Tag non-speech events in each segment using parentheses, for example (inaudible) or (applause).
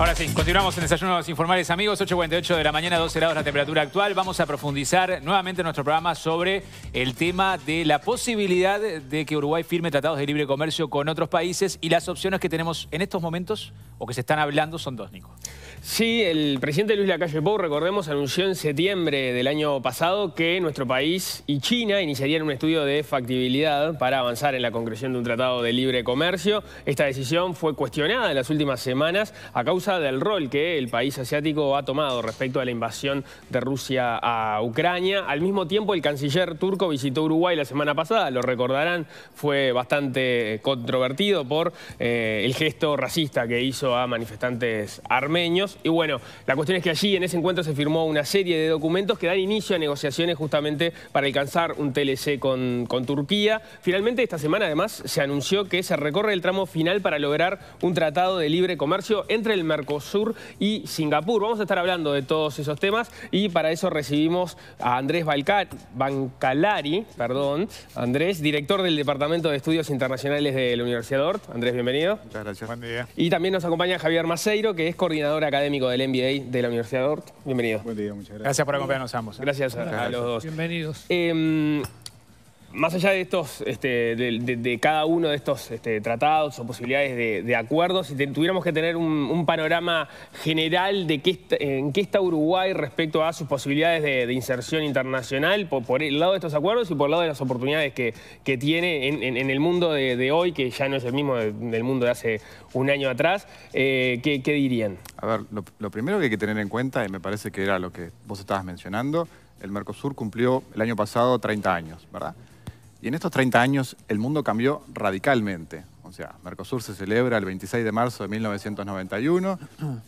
Ahora sí, continuamos en Desayunos Informales, amigos. 8.48 de la mañana, 12 grados la temperatura actual. Vamos a profundizar nuevamente en nuestro programa sobre el tema de la posibilidad de que Uruguay firme tratados de libre comercio con otros países y las opciones que tenemos en estos momentos o que se están hablando son dos, Nico. Sí, el presidente Luis Lacalle Pou, recordemos, anunció en septiembre del año pasado que nuestro país y China iniciarían un estudio de factibilidad para avanzar en la concreción de un tratado de libre comercio. Esta decisión fue cuestionada en las últimas semanas a causa del rol que el país asiático ha tomado respecto a la invasión de Rusia a Ucrania. Al mismo tiempo, el canciller turco visitó Uruguay la semana pasada, lo recordarán, fue bastante controvertido por eh, el gesto racista que hizo a manifestantes armenios. Y bueno, la cuestión es que allí en ese encuentro se firmó una serie de documentos que dan inicio a negociaciones justamente para alcanzar un TLC con, Turquía. Finalmente esta semana además se anunció que se recorre el tramo final para lograr un tratado de libre comercio entre el Mercosur y Singapur. Vamos a estar hablando de todos esos temas y para eso recibimos a Andrés Bancalari, perdón, Andrés, director del Departamento de Estudios Internacionales de la Universidad de Ort. Andrés, bienvenido. Muchas gracias. Buen día. Y también nos acompaña Javier Maceiro, que es coordinador académico del MBA de la Universidad de Ort. Bienvenido. Buen día, muchas gracias. Gracias por acompañarnos ambos. ¿eh? Gracias, a, los dos. Bienvenidos. Em, más allá de estos, este, de, cada uno de estos este, tratados o posibilidades de, acuerdos, si tuviéramos que tener un, panorama general de qué está, en qué está Uruguay respecto a sus posibilidades de, inserción internacional, por, el lado de estos acuerdos y por el lado de las oportunidades que, tiene en, el mundo de, hoy, que ya no es el mismo del mundo de hace un año atrás, eh, ¿qué, dirían? A ver, lo, lo primero que hay que tener en cuenta, y me parece que era lo que vos estabas mencionando, el Mercosur cumplió el año pasado 30 años, ¿verdad? Y en estos 30 años el mundo cambió radicalmente. O sea, Mercosur se celebra el 26 de marzo de 1991.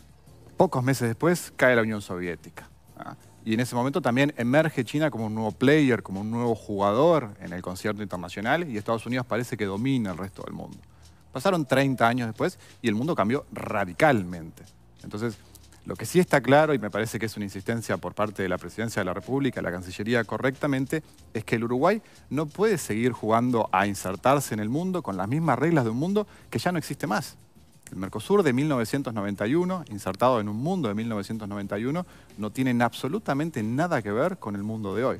(clears throat) Pocos meses después cae la Unión Soviética. ¿ah? Y en ese momento también emerge China como un nuevo player, como un nuevo jugador en el concierto internacional y Estados Unidos parece que domina el resto del mundo. Pasaron 30 años después y el mundo cambió radicalmente. Entonces, lo que sí está claro, y me parece que es una insistencia por parte de la Presidencia de la República, la Cancillería correctamente, es que el Uruguay no puede seguir jugando a insertarse en el mundo con las mismas reglas de un mundo que ya no existe más. El Mercosur de 1991, insertado en un mundo de 1991, no tienen absolutamente nada que ver con el mundo de hoy.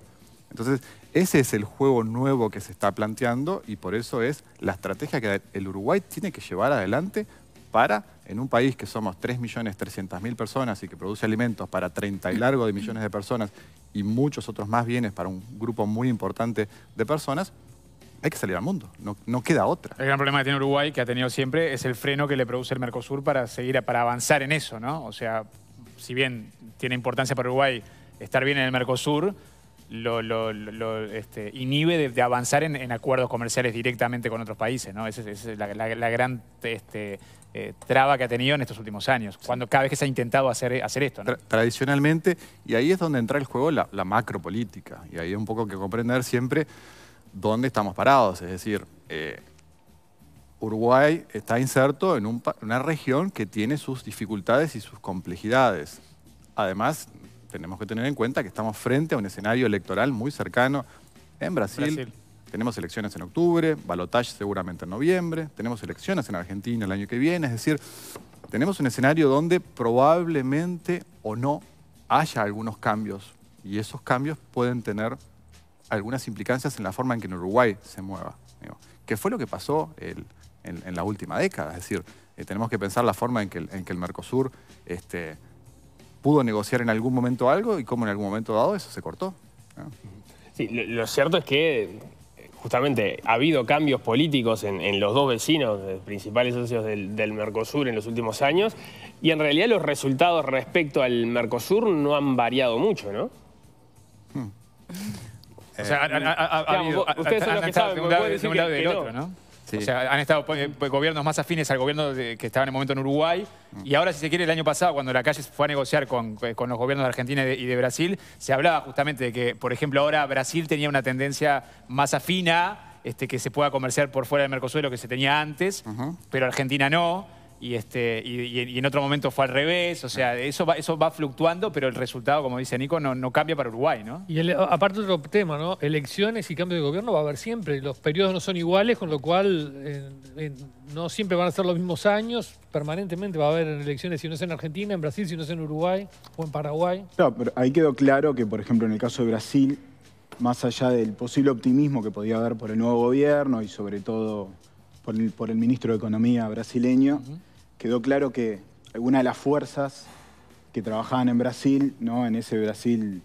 Entonces, ese es el juego nuevo que se está planteando y por eso es la estrategia que el Uruguay tiene que llevar adelante para en un país que somos 3.300.000 personas y que produce alimentos para 30 y largo de millones de personas y muchos otros más bienes para un grupo muy importante de personas, hay que salir al mundo, no, queda otra. El gran problema que tiene Uruguay, que ha tenido siempre, es el freno que le produce el Mercosur para, seguir, para avanzar en eso, ¿no? O sea, si bien tiene importancia para Uruguay estar bien en el Mercosur, lo, este, inhibe de, avanzar en, acuerdos comerciales directamente con otros países, ¿no? Esa es, la, gran... Este, eh, traba que ha tenido en estos últimos años, cuando cada vez que se ha intentado hacer, hacer esto. tradicionalmente, y ahí es donde entra el juego la, macro política y ahí un poco que comprender siempre dónde estamos parados, es decir, eh, Uruguay está inserto en una región que tiene sus dificultades y sus complejidades. Además, tenemos que tener en cuenta que estamos frente a un escenario electoral muy cercano en Brasil tenemos elecciones en octubre, balotage seguramente en noviembre, tenemos elecciones en Argentina el año que viene, es decir, tenemos un escenario donde probablemente o no haya algunos cambios y esos cambios pueden tener algunas implicancias en la forma en que en Uruguay se mueva. Que fue lo que pasó en, la última década? Es decir, eh, tenemos que pensar la forma en que el, Mercosur este, pudo negociar en algún momento algo y cómo en algún momento dado eso se cortó. lo cierto es que justamente ha habido cambios políticos en, los dos vecinos, eh, principales socios del, Mercosur en los últimos años, y en realidad los resultados respecto al Mercosur no han variado mucho, ¿no? Hmm. O sea, ustedes son los que saben, de un lado y otro, ¿no? O sea, han estado eh, pues, gobiernos más afines al gobierno que estaba en el momento en Uruguay. Mm. Y ahora, si se quiere, el año pasado, cuando la calle fue a negociar eh, con, los gobiernos de Argentina y de, Brasil, se hablaba justamente de que, por ejemplo, ahora Brasil tenía una tendencia más afina, este, que se pueda comerciar por fuera del Mercosur, lo que se tenía antes, pero Argentina no y, este, y, en otro momento fue al revés. O sea, eso va, eso va fluctuando, pero el resultado, como dice Nico, no, no cambia para Uruguay, ¿no? Y aparte otro tema, ¿no? Elecciones y cambio de gobierno va a haber siempre. Los periodos no son iguales, con lo cual no siempre van a ser los mismos años. Permanentemente va a haber elecciones, si no es en Argentina, en Brasil, si no es en Uruguay o en Paraguay. No, pero ahí quedó claro que, por ejemplo, en el caso de Brasil, más allá del posible optimismo que podía haber por el nuevo gobierno y sobre todo por el, ministro de Economía brasileño, quedó claro que algunas de las fuerzas que trabajaban en Brasil, ¿no? en ese Brasil,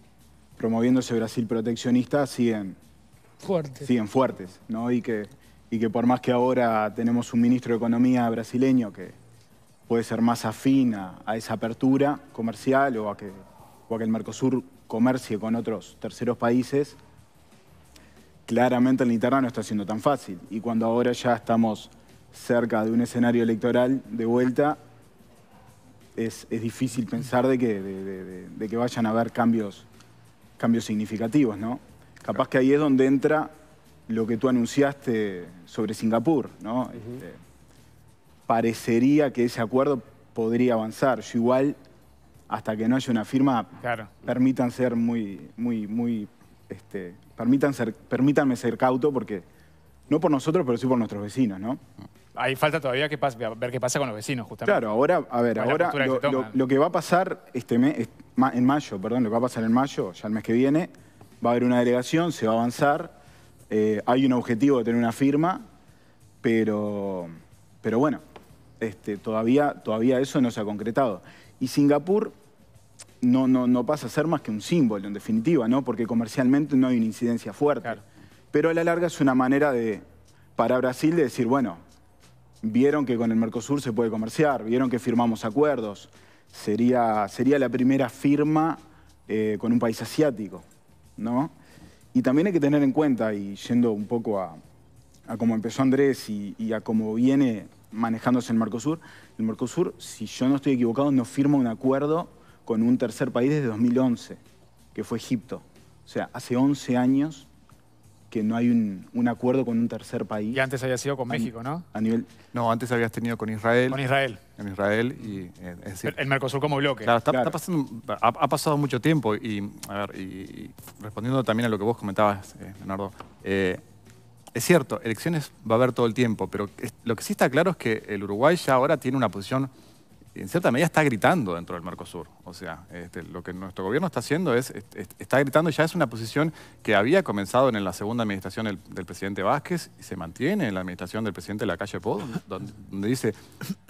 promoviendo ese Brasil proteccionista, siguen fuertes. Siguen fuertes ¿no? y, que, y que por más que ahora tenemos un ministro de Economía brasileño que puede ser más afín a, esa apertura comercial o a, que, o a que el Mercosur comercie con otros terceros países, claramente en la interna no está siendo tan fácil. Y cuando ahora ya estamos cerca de un escenario electoral de vuelta, es, difícil pensar de que, de, que, vayan a haber cambios, cambios significativos, ¿no? Capaz que ahí es donde entra lo que tú anunciaste sobre Singapur, ¿no? Este, parecería que ese acuerdo podría avanzar. Yo igual, hasta que no haya una firma, permitan ser muy, muy, muy, este, permitan ser, permítanme ser cauto porque no por nosotros, pero sí por nuestros vecinos, ¿no? ahí falta todavía que ver qué pasa con los vecinos, justamente. Claro, ahora, a ver, ahora lo, que va a pasar este mes, en mayo, perdón, lo que va a pasar en mayo, ya el mes que viene, va a haber una delegación, se va a avanzar, eh, hay un objetivo de tener una firma, pero, pero bueno, este, todavía, todavía eso no se ha concretado. Y Singapur no, no, pasa a ser más que un símbolo, en definitiva, ¿no? porque comercialmente no hay una incidencia fuerte. Pero a la larga es una manera de, para Brasil de decir, bueno, vieron que con el Mercosur se puede comerciar, vieron que firmamos acuerdos. Sería, la primera firma eh, con un país asiático, ¿no? Y también hay que tener en cuenta, y yendo un poco a, a cómo empezó Andrés y, y, a cómo viene manejándose el Mercosur, el Mercosur, si yo no estoy equivocado, no firma un acuerdo con un tercer país desde 2011, que fue Egipto. O sea, hace 11 años que no hay un, acuerdo con un tercer país. Y antes había sido con México, ¿no? A nivel... No, antes habías tenido con Israel. Con Israel. En Israel y... Eh, el Mercosur como bloque. Claro, está, pasando, ha, pasado mucho tiempo y, a ver, y, respondiendo también a lo que vos comentabas, eh, Leonardo, eh, es cierto, elecciones va a haber todo el tiempo, pero lo que sí está claro es que el Uruguay ya ahora tiene una posición en cierta medida está gritando dentro del Mercosur. O sea, este, lo que nuestro gobierno está haciendo es, está gritando, ya es una posición que había comenzado en la segunda administración del, presidente Vázquez y se mantiene en la administración del presidente de la calle POD, (laughs) donde dice,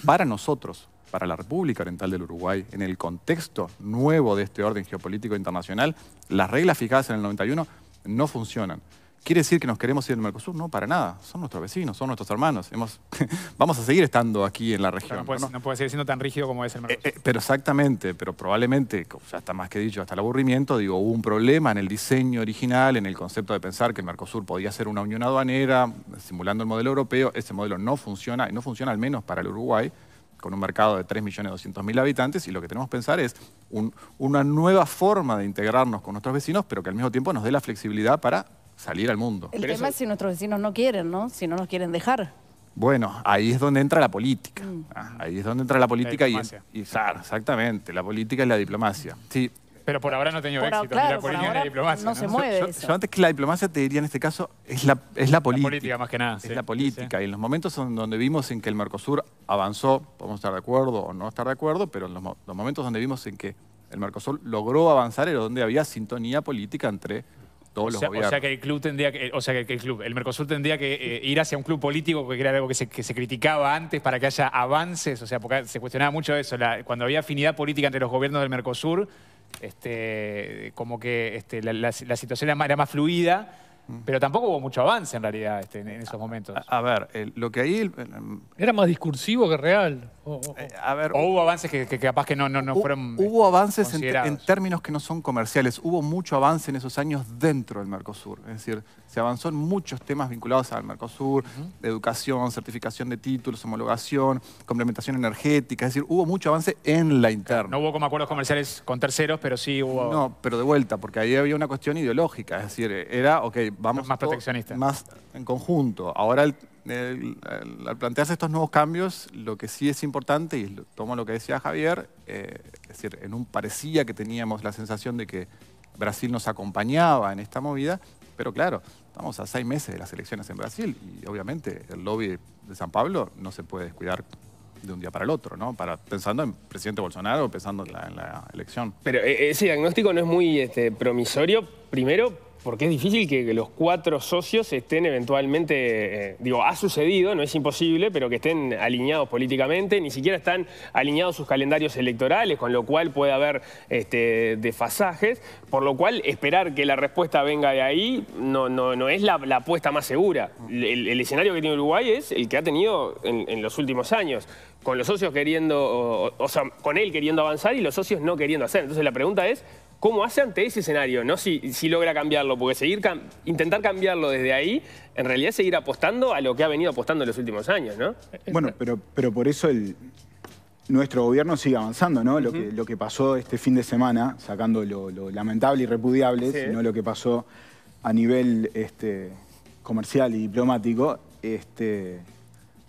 para nosotros, para la República Oriental del Uruguay, en el contexto nuevo de este orden geopolítico internacional, las reglas fijadas en el 91 no funcionan. ¿Quiere decir que nos queremos ir del Mercosur? No, para nada. Son nuestros vecinos, son nuestros hermanos. (laughs) vamos a seguir estando aquí en la región. Pues, no, puede, seguir siendo tan rígido como es el eh, Mercosur. Eh, pero exactamente, pero probablemente, ya está más que dicho, hasta el aburrimiento, digo, hubo un problema en el diseño original, en el concepto de pensar que el Mercosur podía ser una unión aduanera, simulando el modelo europeo. Ese modelo no funciona, y no funciona al menos para el Uruguay con un mercado de 3.200.000 habitantes y lo que tenemos que pensar es una nueva forma de integrarnos con nuestros vecinos, pero que al mismo tiempo nos dé la flexibilidad para salir al mundo. El tema es si nuestros vecinos no quieren, ¿no? Si no nos quieren dejar. Bueno, ahí es donde entra la política. Mm. ¿ah? ahí es donde entra la política y, y exactamente, la política y la diplomacia. Sí. Pero por ahora no ha tenido éxito, la diplomacia. No, se mueve. Yo, antes que la diplomacia te diría en este caso es la, es la política. La política más que nada. Es la política. Y en los momentos donde vimos en que el Mercosur avanzó, podemos estar de acuerdo o no estar de acuerdo, pero en los, los momentos donde vimos en que el Mercosur logró avanzar era donde había sintonía política entre o sea, que el club tendría que, o sea que el club, el Mercosur tendría que eh, eh, ir hacia un club político que era algo que se, criticaba antes para que haya avances, o sea, porque se cuestionaba mucho eso, cuando había afinidad política entre los gobiernos del Mercosur, este, como que este, la, situación era más fluida pero tampoco hubo mucho avance en realidad este, en, esos momentos. A, ver, lo que ahí... Era más discursivo que real. O, eh, hubo avances que, capaz que no, no, no fueron Hubo avances en, términos que no son comerciales. Hubo mucho avance en esos años dentro del Mercosur. Es decir, se avanzó en muchos temas vinculados al Mercosur, educación, certificación de títulos, homologación, complementación energética. Es decir, hubo mucho avance en la interna. No hubo como acuerdos comerciales con terceros, pero sí hubo... No, pero de vuelta, porque ahí había una cuestión ideológica. Es decir, era, ok, vamos más proteccionista. más en conjunto. Ahora, al plantearse estos nuevos cambios, lo que sí es importante, y tomo lo que decía Javier, eh, es decir, en un parecía que teníamos la sensación de que Brasil nos acompañaba en esta movida, pero claro, estamos a seis meses de las elecciones en Brasil y obviamente el lobby de San Pablo no se puede descuidar de un día para el otro, ¿no? Para, pensando en presidente Bolsonaro, pensando en la, elección. Pero eh, ese diagnóstico no es muy este, promisorio, primero porque es difícil que los cuatro socios estén eventualmente, eh, digo, ha sucedido, no es imposible, pero que estén alineados políticamente, ni siquiera están alineados sus calendarios electorales, con lo cual puede haber este, desfasajes, por lo cual esperar que la respuesta venga de ahí no, es la, apuesta más segura. El, escenario que tiene Uruguay es el que ha tenido en, los últimos años, con los socios queriendo, o sea, con él queriendo avanzar y los socios no queriendo hacer. Entonces la pregunta es, cómo hace ante ese escenario, no si, si logra cambiarlo, porque seguir intentar cambiarlo desde ahí, en realidad seguir apostando a lo que ha venido apostando en los últimos años, ¿no? Bueno, pero, pero por eso nuestro gobierno sigue avanzando, ¿no? lo, que, pasó este fin de semana, sacando lo, lamentable y repudiable, sino lo que pasó a nivel este, comercial y diplomático, este,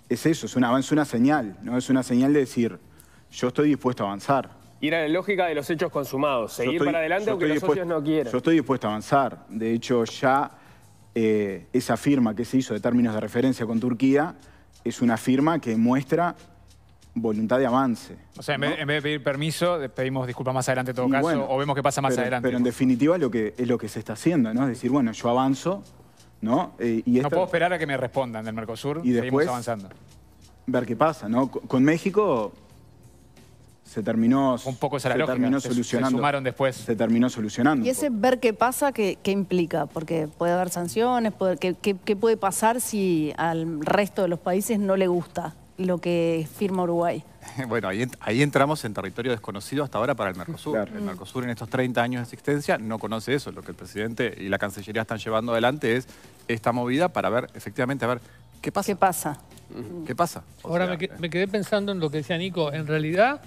es eso, es un avance, una señal, ¿no? Es una señal de decir, yo estoy dispuesto a avanzar ir a la lógica de los hechos consumados, seguir para adelante aunque los socios no quieran. Yo estoy dispuesto a avanzar. De hecho, ya eh, esa firma que se hizo de términos de referencia con Turquía es una firma que muestra voluntad de avance. O sea, en, vez, de pedir permiso, pedimos disculpas más adelante en todo caso, o vemos qué pasa más adelante. Pero en definitiva lo que, es lo que se está haciendo, ¿no? Es decir, bueno, yo avanzo, ¿no? Eh, no puedo esperar a que me respondan del Mercosur, y después, avanzando. Ver qué pasa, ¿no? Con México se terminó, un poco se terminó se, solucionando. sumaron después. Se terminó solucionando. ¿Y ese ver qué pasa, qué, qué implica? Porque puede haber sanciones, qué, puede pasar si al resto de los países no le gusta lo que firma Uruguay? (laughs) Bueno, ahí, entramos en territorio desconocido hasta ahora para el Mercosur. El Mercosur en estos 30 años de existencia no conoce eso. Lo que el presidente y la Cancillería están llevando adelante es esta movida para ver, efectivamente, a ver qué pasa. ¿Qué pasa? ¿Qué pasa? ahora eh. me quedé pensando en lo que decía Nico. En realidad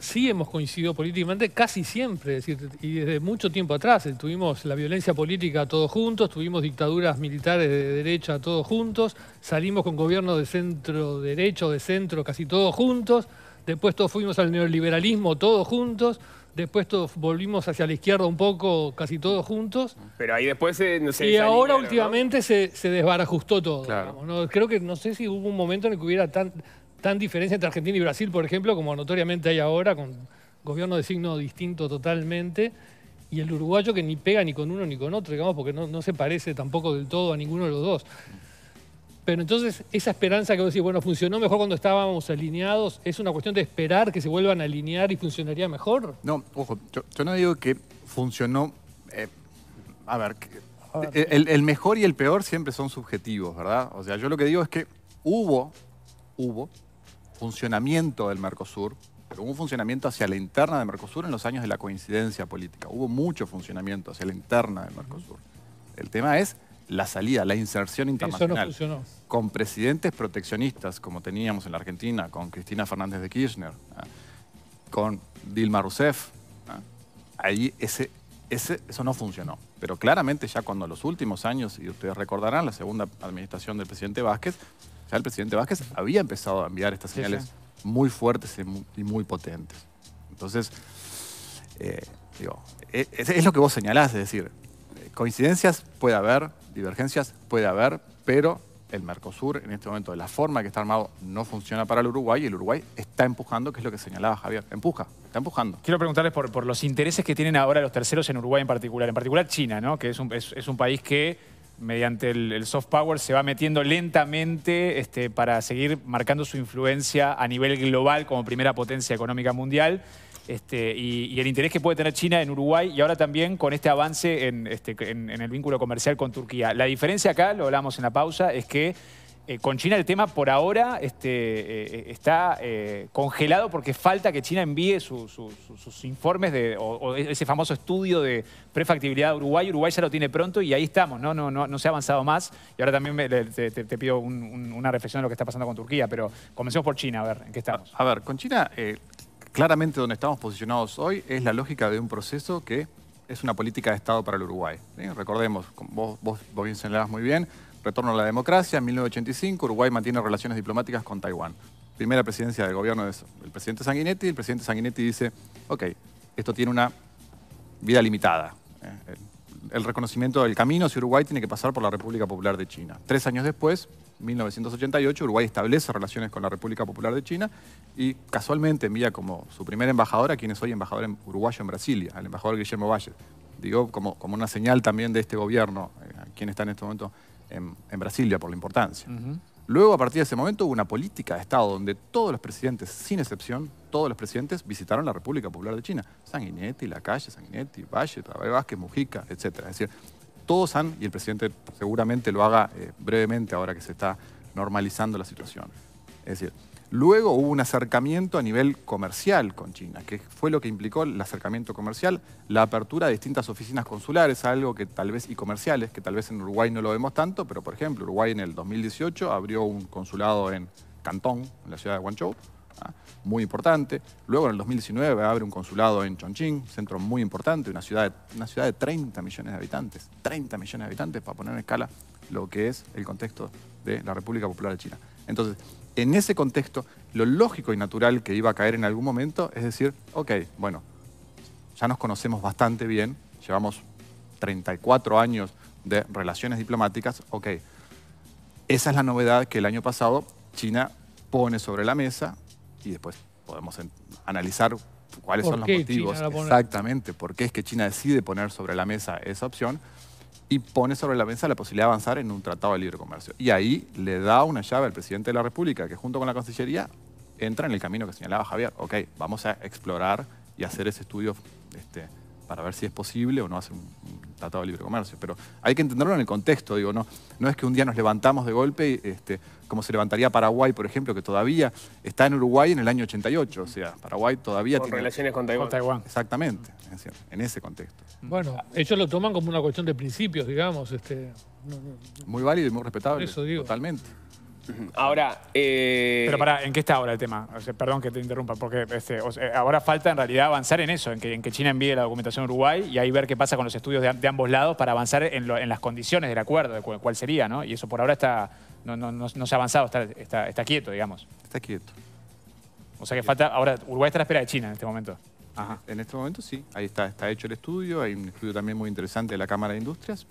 sí hemos coincidido políticamente casi siempre, decir, y desde mucho tiempo atrás. Eh, tuvimos la violencia política todos juntos, tuvimos dictaduras militares de derecha todos juntos, salimos con gobiernos de centro derecho, de centro, casi todos juntos. Después todos fuimos al neoliberalismo todos juntos. Después todos volvimos hacia la izquierda un poco, casi todos juntos. Pero ahí después eh, y ahora últimamente se, desbarajustó todo. Creo que no sé si hubo un momento en el que hubiera tan, tan diferencia entre Argentina y Brasil, por ejemplo, como notoriamente hay ahora, con gobierno de signo distinto totalmente, y el uruguayo que ni pega ni con uno ni con otro, digamos, porque no, se parece tampoco del todo a ninguno de los dos. Pero entonces, esa esperanza que vos decís, bueno, funcionó mejor cuando estábamos alineados, ¿es una cuestión de esperar que se vuelvan a alinear y funcionaría mejor? No, ojo, yo, no digo que funcionó. Eh, a ver, el, el, mejor y el peor siempre son subjetivos, ¿verdad? O sea, yo lo que digo es que hubo, hubo funcionamiento del Mercosur, pero hubo un funcionamiento hacia la interna de Mercosur en los años de la coincidencia política. Hubo mucho funcionamiento hacia la interna del Mercosur. El tema es la salida, la inserción internacional. Eso no funcionó. Con presidentes proteccionistas, como teníamos en la Argentina, con Cristina Fernández de Kirchner, ¿ah? con Dilma Rousseff. ¿ah? Ahí ese, ese, eso no funcionó. Pero claramente ya cuando los últimos años, y ustedes recordarán, la segunda administración del presidente Vázquez, ya el presidente Vázquez había empezado a enviar estas señales muy fuertes y muy, potentes. Entonces, eh, digo, e-, es, lo que vos señalás, es decir, coincidencias puede haber, divergencias puede haber, pero el Mercosur en este momento, de la forma que está armado, no funciona para el Uruguay y el Uruguay está empujando, que es lo que señalaba Javier. Empuja, está empujando. Quiero preguntarles por, los intereses que tienen ahora los terceros en Uruguay en particular, en particular China, que es un país que mediante el, soft power, se va metiendo lentamente este, para seguir marcando su influencia a nivel global como primera potencia económica mundial. Este, y, el interés que puede tener China en Uruguay y ahora también con este avance este, en, en el vínculo comercial con Turquía. La diferencia acá, lo hablamos en la pausa, es que eh, con China el tema por ahora este, eh, eh, está congelado porque falta que China envíe sus informes de, o, e-, ese famoso estudio de prefactibilidad de Uruguay. Uruguay ya lo tiene pronto y ahí estamos, ¿no? se ha avanzado más. Y ahora también te, pido una reflexión de lo que está pasando con Turquía, pero comencemos por China, a ver, ¿en qué estamos? A, ver, con China, claramente donde estamos posicionados hoy es la lógica de un proceso que es una política de Estado para el Uruguay. Recordemos, vos bien señalabas muy bien, Retorno a la democracia, en 1985, Uruguay mantiene relaciones diplomáticas con Taiwán. Primera presidencia del gobierno es el presidente Sanguinetti. El presidente Sanguinetti dice, ok, esto tiene una vida limitada. Eh, el reconocimiento del camino si Uruguay tiene que pasar por la República Popular de China. Tres años después, 1988, Uruguay establece relaciones con la República Popular de China y casualmente envía como su primer embajador a quien es hoy embajador uruguayo en Brasilia, al embajador Guillermo Valle. Digo, como, como una señal también de este gobierno, eh, a quien está en este momento en, Brasilia por la importancia. Luego, a partir de ese momento, hubo una política de Estado donde todos los presidentes, sin excepción, todos los presidentes visitaron la República Popular de China. Sanguinetti, calle Sanguinetti, Valle, Tabay Vázquez, Mujica, etc. Es decir, todos han, y el presidente seguramente lo haga eh, brevemente ahora que se está normalizando la situación. Es decir, Luego hubo un acercamiento a nivel comercial con China, que fue lo que implicó el acercamiento comercial, la apertura de distintas oficinas consulares, algo que tal vez y comerciales, que tal vez en Uruguay no lo vemos tanto, pero por ejemplo, Uruguay en el 2018 abrió un consulado en Cantón, en la ciudad de Guangzhou, ¿ah? muy importante. Luego en el 2019 abre un consulado en Chongqing, centro muy importante, una ciudad, de, una ciudad de 30 millones de habitantes, 30 millones de habitantes para poner en escala lo que es el contexto de la República Popular de China. Entonces, en ese contexto, lo lógico y natural que iba a caer en algún momento es decir, ok, bueno, ya nos conocemos bastante bien, llevamos 34 años de relaciones diplomáticas, ok, esa es la novedad que el año pasado China pone sobre la mesa y después podemos analizar cuáles son los motivos exactamente, por qué es que China decide poner sobre la mesa esa opción y pone sobre la mesa la posibilidad de avanzar en un tratado de libre comercio. Y ahí le da una llave al presidente de la República, que junto con la Cancillería entra en el camino que señalaba Javier. Ok, vamos a explorar y hacer ese estudio este, para ver si es posible o no hacer un, tratado de libre comercio. Pero hay que entenderlo en el contexto, digo, no, no es que un día nos levantamos de golpe, este, como se levantaría Paraguay, por ejemplo, que todavía está en Uruguay en el año 88, o sea, Paraguay todavía tiene... relaciones con Taiwán. Exactamente, en ese contexto. Bueno, ellos lo toman como una cuestión de principios, digamos. Este, muy válido y muy respetable, eso digo. totalmente. Ahora. Eh... Pero para ¿en qué está ahora el tema? perdón que te interrumpa, porque este, ahora falta en realidad avanzar en eso, en que, China envíe la documentación a Uruguay y ahí ver qué pasa con los estudios de, ambos lados para avanzar en, las condiciones del acuerdo, de cuál, sería, ¿no? Y eso por ahora está. No, se ha avanzado, está, quieto, digamos. Está quieto. O sea que falta. Ahora, Uruguay está a la espera de China en este momento. Ajá. En este momento sí, ahí está, está hecho el estudio, hay un estudio también muy interesante de la Cámara de Industrias.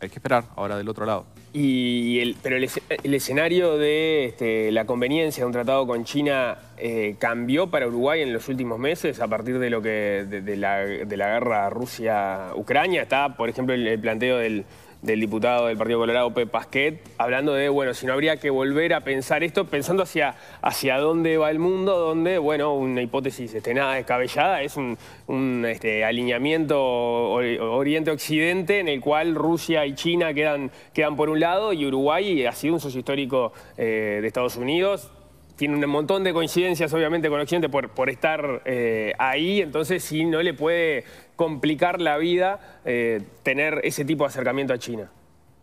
Hay que esperar ahora del otro lado. Y el, pero el, escenario de este, la conveniencia de un tratado con China eh, cambió para Uruguay en los últimos meses a partir de lo que de, la, de la, guerra Rusia-Ucrania. Está, por ejemplo, el planteo del, del diputado del Partido Colorado, Pepe Pasquet, hablando de, bueno, si no habría que volver a pensar esto, pensando hacia, hacia dónde va el mundo, donde, bueno, una hipótesis esté nada descabellada, es un, este, alineamiento oriente-occidente en el cual Rusia y China quedan, quedan por un lado y Uruguay ha sido un socio histórico eh, de Estados Unidos, tiene un montón de coincidencias, obviamente, con Occidente por, estar eh, ahí. Entonces, sí, no le puede complicar la vida eh, tener ese tipo de acercamiento a China.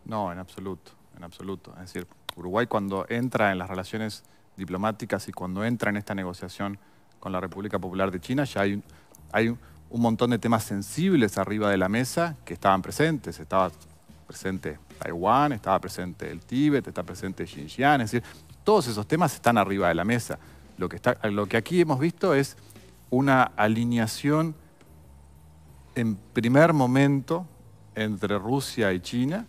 No, en absoluto, en absoluto. Es decir, Uruguay cuando entra en las relaciones diplomáticas y cuando entra en esta negociación con la República Popular de China, ya hay hay un montón de temas sensibles arriba de la mesa que estaban presentes. Estaba presente Taiwán, estaba presente el Tíbet, está presente Xinjiang, es decir, todos esos temas están arriba de la mesa. Lo que, está, lo que aquí hemos visto es una alineación en primer momento entre Rusia y China,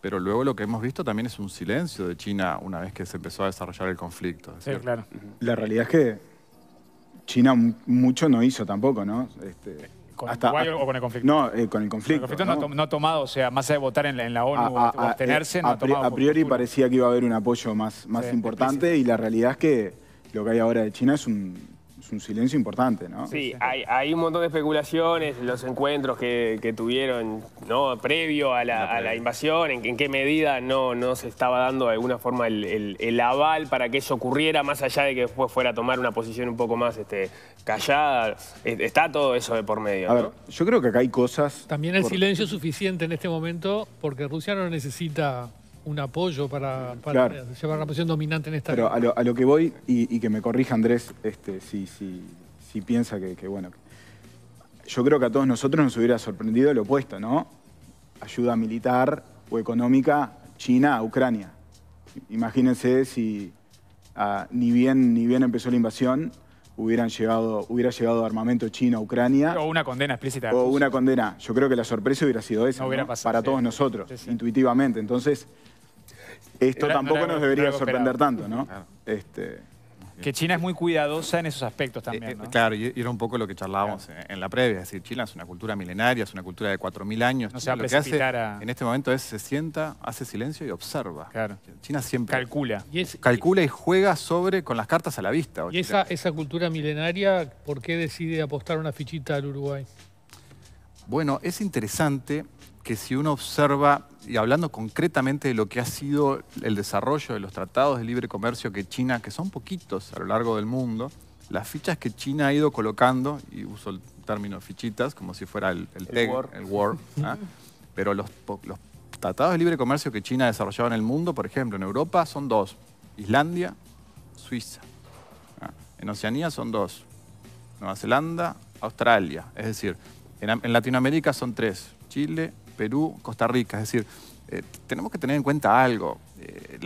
pero luego lo que hemos visto también es un silencio de China una vez que se empezó a desarrollar el conflicto. Sí, claro. La realidad es que China mucho no hizo tampoco, ¿no? Este con hasta, o con el conflicto? No, eh, con el conflicto. el conflicto no, ha tomado, o sea, más allá de votar en la, ONU a, este, o abstenerse, eh, no ha tomado. A priori parecía que iba a haber un apoyo más, más importante y la realidad es que lo que hay ahora de China es un es un silencio importante, ¿no? Sí, hay, un montón de especulaciones, los encuentros que, tuvieron ¿no? previo a la, invasión, en, qué medida no, no se estaba dando de alguna forma el, aval para que eso ocurriera, más allá de que después fuera a tomar una posición un poco más este, callada. Está todo eso de por medio. A ver, yo creo que acá hay cosas... También el silencio es suficiente en este momento porque Rusia no necesita un apoyo para, llevar la posición dominante en esta... Pero a lo, que voy, y, que me corrija Andrés, este, si, si, si piensa que, bueno... Yo creo que a todos nosotros nos hubiera sorprendido lo opuesto, ¿no? Ayuda militar o económica China a Ucrania. Imagínense si ah, ni, bien, ni bien empezó la invasión, hubieran llegado, hubiera llegado armamento chino a Ucrania. O una condena explícita. O una condena. Yo creo que la sorpresa hubiera sido esa. Para todos nosotros, intuitivamente. Entonces, esto tampoco nos debería sorprender tanto, ¿no? Este... Que China es muy cuidadosa en esos aspectos eh, también, eh, Claro, y era un poco lo que charlábamos en la previa. Es decir, China es una cultura milenaria, es una cultura de 4.000 años. No lo que hace en este momento es se sienta, hace silencio y observa. Claro. China siempre... Calcula. Y calcula y juega sobre con las cartas a la vista. ¿Y esa, esa cultura milenaria por qué decide apostar una fichita al Uruguay? Bueno, es interesante que si uno observa, y hablando concretamente de lo que ha sido el desarrollo de los tratados de libre comercio que China, que son poquitos a lo largo del mundo, las fichas que China ha ido colocando, y uso el término fichitas como si fuera el, el, el war, ¿ah? (laughs) pero los, los tratados de libre comercio que China ha desarrollado en el mundo, por ejemplo, en Europa son dos, Islandia, Suiza. ¿ah? En Oceanía son dos, Nueva Zelanda, Australia. Es decir, en, en Latinoamérica son tres, Chile, Perú, Costa Rica. Es decir, eh, tenemos que tener en cuenta algo. Eh,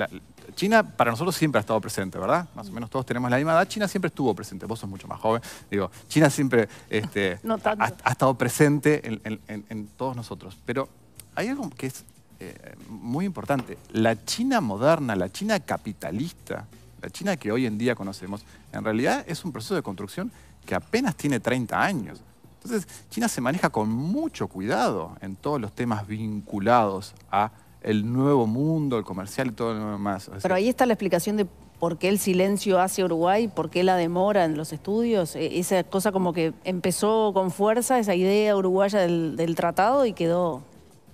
China para nosotros siempre ha estado presente, ¿verdad? Más o menos todos tenemos la misma edad. China siempre estuvo presente. Vos sos mucho más joven. Digo, China siempre este, (laughs) ha, estado presente en, todos nosotros. Pero hay algo que es eh, muy importante. La China moderna, la China capitalista, la China que hoy en día conocemos, en realidad es un proceso de construcción que apenas tiene 30 años. Entonces, China se maneja con mucho cuidado en todos los temas vinculados a el nuevo mundo, el comercial y todo lo demás. Pero ahí está la explicación de por qué el silencio hacia Uruguay, por qué la demora en los estudios. E, esa cosa como que empezó con fuerza, esa idea uruguaya del, del tratado y quedó...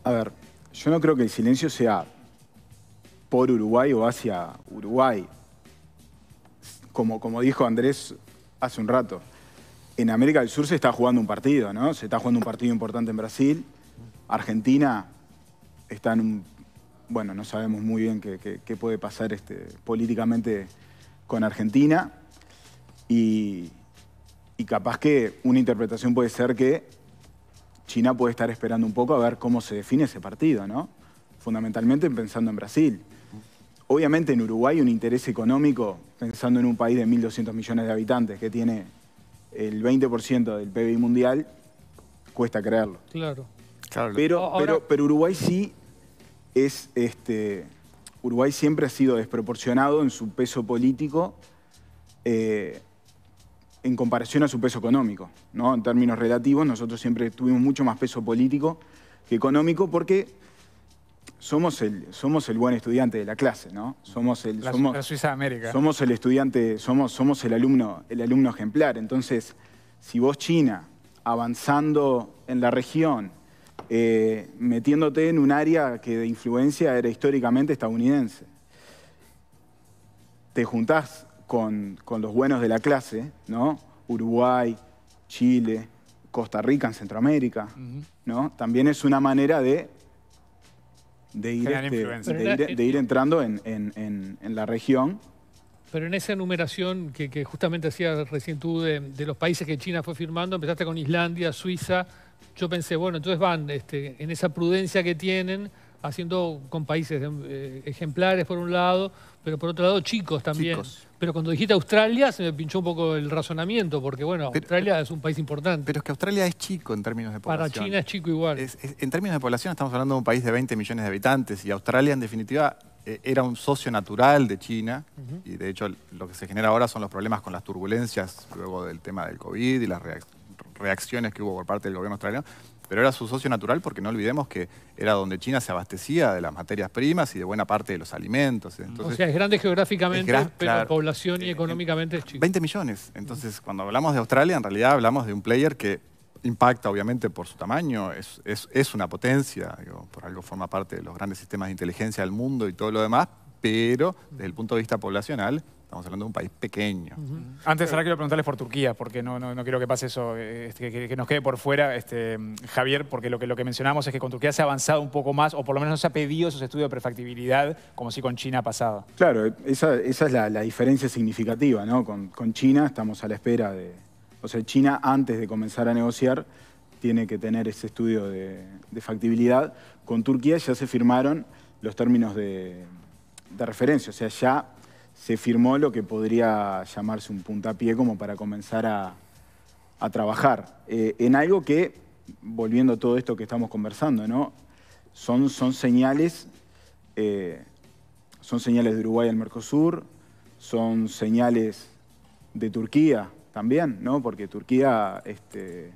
A ver, yo no creo que el silencio sea por Uruguay o hacia Uruguay. Como, como dijo Andrés hace un rato, en América del Sur se está jugando un partido, ¿no? Se está jugando un partido importante en Brasil. Argentina está en un... Bueno, no sabemos muy bien qué, puede pasar este, políticamente con Argentina. Y, y capaz que una interpretación puede ser que China puede estar esperando un poco a ver cómo se define ese partido, ¿no? Fundamentalmente pensando en Brasil. Obviamente en Uruguay un interés económico, pensando en un país de 1.200 millones de habitantes que tiene el 20% del PBI mundial, cuesta creerlo. Claro. Pero, pero, Uruguay sí es este. Uruguay siempre ha sido desproporcionado en su peso político eh, en comparación a su peso económico. ¿no? En términos relativos, nosotros siempre tuvimos mucho más peso político que económico porque somos el, somos el buen estudiante de la clase, ¿no? Somos el, la, Suiza América. Somos el estudiante, somos, somos el, alumno, el alumno ejemplar. Entonces, si vos China, avanzando en la región, eh, metiéndote en un área que de influencia era históricamente estadounidense, te juntás con, los buenos de la clase, ¿no? Uruguay, Chile, Costa Rica en Centroamérica, ¿no? También es una manera de este, de ir, entrando en, la región. Pero en esa enumeración que, justamente hacías recién tú de, los países que China fue firmando, empezaste con Islandia, Suiza, yo pensé, bueno, entonces van este, en esa prudencia que tienen haciendo con países eh, ejemplares por un lado, pero por otro lado chicos también. Pero cuando dijiste Australia se me pinchó un poco el razonamiento, porque bueno, Australia eh, es un país importante. Pero es que Australia es chico en términos de población. Para China es chico igual. en términos de población estamos hablando de un país de 20 millones de habitantes y Australia en definitiva eh, era un socio natural de China y de hecho lo que se genera ahora son los problemas con las turbulencias luego del tema del COVID y las reacciones que hubo por parte del gobierno australiano pero era su socio natural porque no olvidemos que era donde China se abastecía de las materias primas y de buena parte de los alimentos. Entonces, o sea, es grande geográficamente, pero población y eh, eh, económicamente es chico. 20 millones. Entonces, cuando hablamos de Australia, en realidad hablamos de un player que impacta obviamente por su tamaño, es, es, es una potencia, por algo forma parte de los grandes sistemas de inteligencia del mundo y todo lo demás, pero desde el punto de vista poblacional Estamos hablando de un país pequeño. Antes, ahora quiero preguntarles por Turquía, porque no, no, quiero que pase eso, eh, este, que, nos quede por fuera, este, Javier, porque lo que, lo que mencionamos es que con Turquía se ha avanzado un poco más, o por lo menos no se ha pedido esos estudios de prefactibilidad, como si con China ha pasado. Claro, esa, es la, diferencia significativa, ¿no? Con, con China estamos a la espera de... O sea, China, antes de comenzar a negociar, tiene que tener ese estudio de, factibilidad. Con Turquía ya se firmaron los términos de, de referencia, o sea, ya se firmó lo que podría llamarse un puntapié como para comenzar a, trabajar eh, en algo que, volviendo a todo esto que estamos conversando, ¿no? son, son señales... Eh, son señales de Uruguay al Mercosur, son señales de Turquía también, ¿no? Porque Turquía este,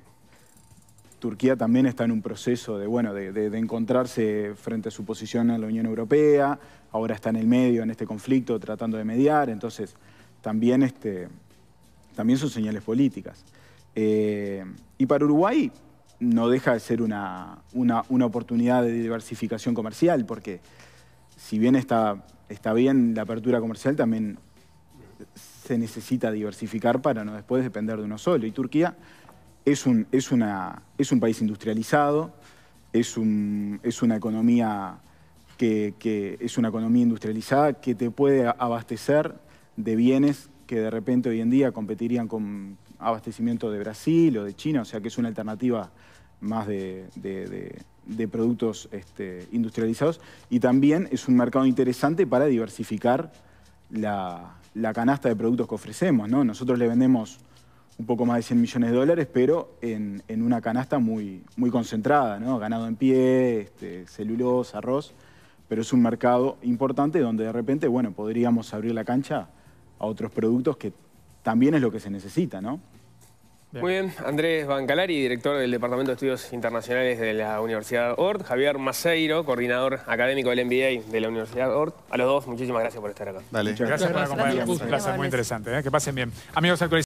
Turquía también está en un proceso de, bueno, de, encontrarse frente a su posición en la Unión Europea, ahora está en el medio en este conflicto tratando de mediar, entonces también, este, también son señales políticas. Eh, y para Uruguay no deja de ser una, una oportunidad de diversificación comercial, porque si bien está, está bien la apertura comercial, también se necesita diversificar para no después depender de uno solo. Y Turquía es un, es una, es un país industrializado, es, es una economía que, es una economía industrializada que te puede abastecer de bienes que de repente hoy en día competirían con abastecimiento de Brasil o de China, o sea que es una alternativa más de, productos este, industrializados. Y también es un mercado interesante para diversificar la, canasta de productos que ofrecemos. Nosotros le vendemos un poco más de 100 millones de dólares, pero en, una canasta muy, muy concentrada, ¿no? ganado en pie, este, celulosa, arroz, pero es un mercado importante donde de repente, bueno, podríamos abrir la cancha a otros productos que también es lo que se necesita, ¿no? Muy bien, Andrés Bancalari, director del Departamento de Estudios Internacionales de la Universidad Ort, Javier Maceiro, coordinador académico del MBA de la Universidad Ort. A los dos, muchísimas gracias por estar acá. Dale. Muchas gracias, por acompañarnos. Un placer, muy interesante. ¿eh? Que pasen bien. Amigos,